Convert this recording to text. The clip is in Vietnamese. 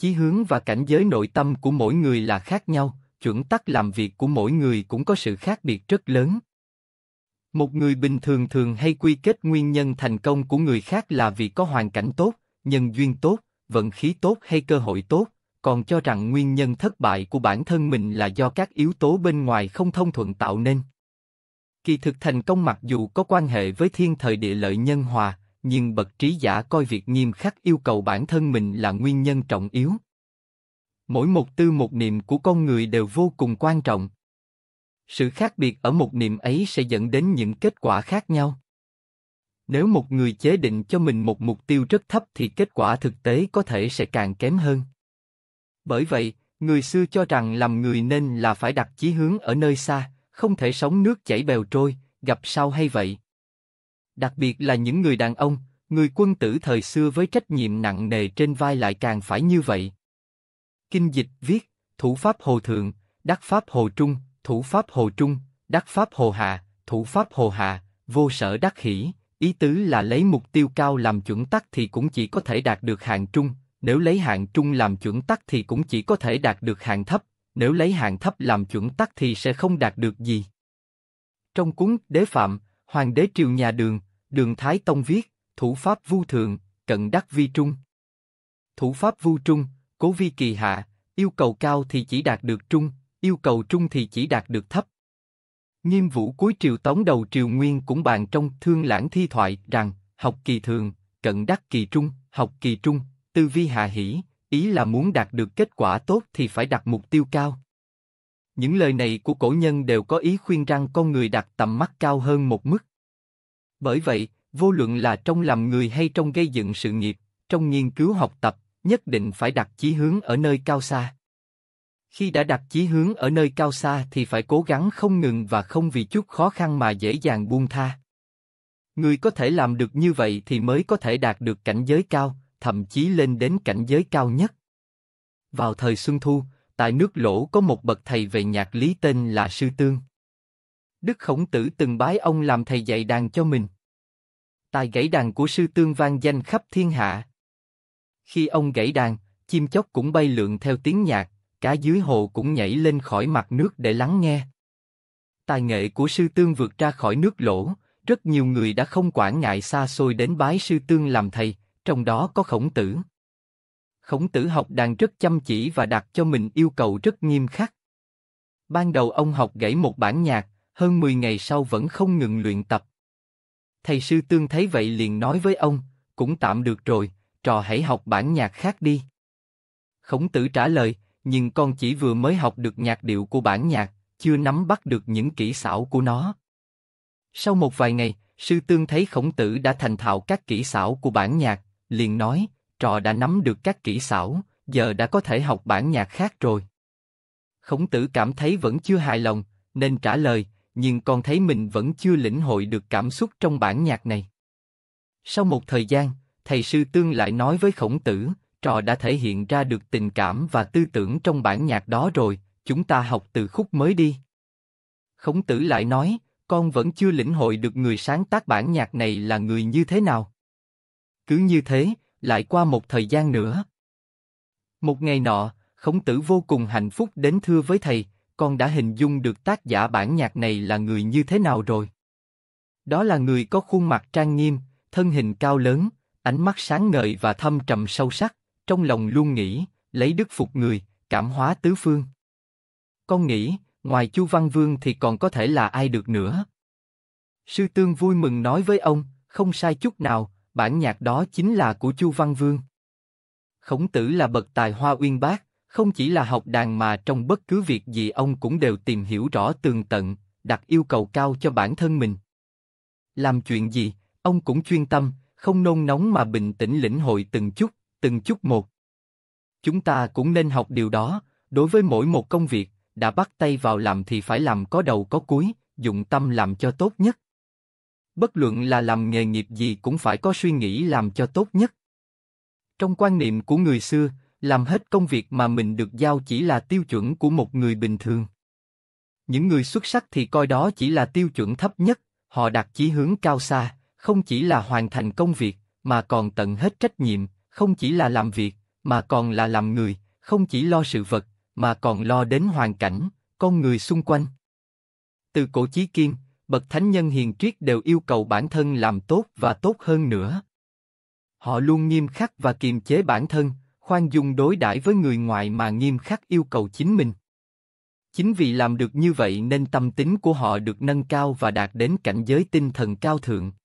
chí hướng và cảnh giới nội tâm của mỗi người là khác nhau, chuẩn tắc làm việc của mỗi người cũng có sự khác biệt rất lớn. Một người bình thường thường hay quy kết nguyên nhân thành công của người khác là vì có hoàn cảnh tốt, nhân duyên tốt, vận khí tốt hay cơ hội tốt, còn cho rằng nguyên nhân thất bại của bản thân mình là do các yếu tố bên ngoài không thông thuận tạo nên. Kỳ thực thành công mặc dù có quan hệ với thiên thời địa lợi nhân hòa, nhưng bậc trí giả coi việc nghiêm khắc yêu cầu bản thân mình là nguyên nhân trọng yếu. Mỗi một tư một niệm của con người đều vô cùng quan trọng. Sự khác biệt ở một niệm ấy sẽ dẫn đến những kết quả khác nhau. Nếu một người chế định cho mình một mục tiêu rất thấp thì kết quả thực tế có thể sẽ càng kém hơn. Bởi vậy, người xưa cho rằng làm người nên là phải đặt chí hướng ở nơi xa, không thể sống nước chảy bèo trôi, gặp sao hay vậy đặc biệt là những người đàn ông, người quân tử thời xưa với trách nhiệm nặng nề trên vai lại càng phải như vậy. Kinh dịch viết, thủ pháp hồ thượng, đắc pháp hồ trung, thủ pháp hồ trung, đắc pháp hồ hạ, thủ pháp hồ hạ, vô sở đắc hỷ, ý tứ là lấy mục tiêu cao làm chuẩn tắc thì cũng chỉ có thể đạt được hạng trung, nếu lấy hạng trung làm chuẩn tắc thì cũng chỉ có thể đạt được hạng thấp, nếu lấy hạng thấp làm chuẩn tắc thì sẽ không đạt được gì. Trong cuốn Đế Phạm, Hoàng đế triều nhà đường, Đường Thái Tông viết, thủ pháp vu thượng, cận đắc vi trung. Thủ pháp vu trung, cố vi kỳ hạ, yêu cầu cao thì chỉ đạt được trung, yêu cầu trung thì chỉ đạt được thấp. Nghiêm vũ cuối triều tống đầu triều nguyên cũng bàn trong thương lãng thi thoại rằng, học kỳ thường, cận đắc kỳ trung, học kỳ trung, tư vi hạ hỷ, ý là muốn đạt được kết quả tốt thì phải đặt mục tiêu cao. Những lời này của cổ nhân đều có ý khuyên rằng con người đặt tầm mắt cao hơn một mức, bởi vậy, vô luận là trong làm người hay trong gây dựng sự nghiệp, trong nghiên cứu học tập, nhất định phải đặt chí hướng ở nơi cao xa. Khi đã đặt chí hướng ở nơi cao xa thì phải cố gắng không ngừng và không vì chút khó khăn mà dễ dàng buông tha. Người có thể làm được như vậy thì mới có thể đạt được cảnh giới cao, thậm chí lên đến cảnh giới cao nhất. Vào thời Xuân Thu, tại nước lỗ có một bậc thầy về nhạc lý tên là Sư Tương. Đức Khổng Tử từng bái ông làm thầy dạy đàn cho mình. Tài gãy đàn của sư tương vang danh khắp thiên hạ. Khi ông gãy đàn, chim chóc cũng bay lượn theo tiếng nhạc, cá dưới hồ cũng nhảy lên khỏi mặt nước để lắng nghe. Tài nghệ của sư tương vượt ra khỏi nước lỗ, rất nhiều người đã không quản ngại xa xôi đến bái sư tương làm thầy, trong đó có khổng tử. Khổng tử học đàn rất chăm chỉ và đặt cho mình yêu cầu rất nghiêm khắc. Ban đầu ông học gãy một bản nhạc, hơn 10 ngày sau vẫn không ngừng luyện tập. Thầy sư tương thấy vậy liền nói với ông, cũng tạm được rồi, trò hãy học bản nhạc khác đi. Khổng tử trả lời, nhưng con chỉ vừa mới học được nhạc điệu của bản nhạc, chưa nắm bắt được những kỹ xảo của nó. Sau một vài ngày, sư tương thấy khổng tử đã thành thạo các kỹ xảo của bản nhạc, liền nói, trò đã nắm được các kỹ xảo, giờ đã có thể học bản nhạc khác rồi. Khổng tử cảm thấy vẫn chưa hài lòng, nên trả lời, nhưng con thấy mình vẫn chưa lĩnh hội được cảm xúc trong bản nhạc này. Sau một thời gian, thầy sư tương lại nói với khổng tử, trò đã thể hiện ra được tình cảm và tư tưởng trong bản nhạc đó rồi, chúng ta học từ khúc mới đi. Khổng tử lại nói, con vẫn chưa lĩnh hội được người sáng tác bản nhạc này là người như thế nào. Cứ như thế, lại qua một thời gian nữa. Một ngày nọ, khổng tử vô cùng hạnh phúc đến thưa với thầy, con đã hình dung được tác giả bản nhạc này là người như thế nào rồi. Đó là người có khuôn mặt trang nghiêm, thân hình cao lớn, ánh mắt sáng ngời và thâm trầm sâu sắc, trong lòng luôn nghĩ, lấy đức phục người, cảm hóa tứ phương. Con nghĩ, ngoài Chu Văn Vương thì còn có thể là ai được nữa. Sư Tương vui mừng nói với ông, không sai chút nào, bản nhạc đó chính là của Chu Văn Vương. Khổng Tử là bậc tài hoa uyên bác, không chỉ là học đàn mà trong bất cứ việc gì ông cũng đều tìm hiểu rõ tường tận, đặt yêu cầu cao cho bản thân mình. Làm chuyện gì, ông cũng chuyên tâm, không nôn nóng mà bình tĩnh lĩnh hội từng chút, từng chút một. Chúng ta cũng nên học điều đó, đối với mỗi một công việc, đã bắt tay vào làm thì phải làm có đầu có cuối, dụng tâm làm cho tốt nhất. Bất luận là làm nghề nghiệp gì cũng phải có suy nghĩ làm cho tốt nhất. Trong quan niệm của người xưa, làm hết công việc mà mình được giao chỉ là tiêu chuẩn của một người bình thường. Những người xuất sắc thì coi đó chỉ là tiêu chuẩn thấp nhất, họ đặt chí hướng cao xa, không chỉ là hoàn thành công việc, mà còn tận hết trách nhiệm, không chỉ là làm việc, mà còn là làm người, không chỉ lo sự vật, mà còn lo đến hoàn cảnh, con người xung quanh. Từ cổ chí kim, bậc thánh nhân hiền triết đều yêu cầu bản thân làm tốt và tốt hơn nữa. Họ luôn nghiêm khắc và kiềm chế bản thân, khoan dung đối đãi với người ngoài mà nghiêm khắc yêu cầu chính mình. Chính vì làm được như vậy nên tâm tính của họ được nâng cao và đạt đến cảnh giới tinh thần cao thượng.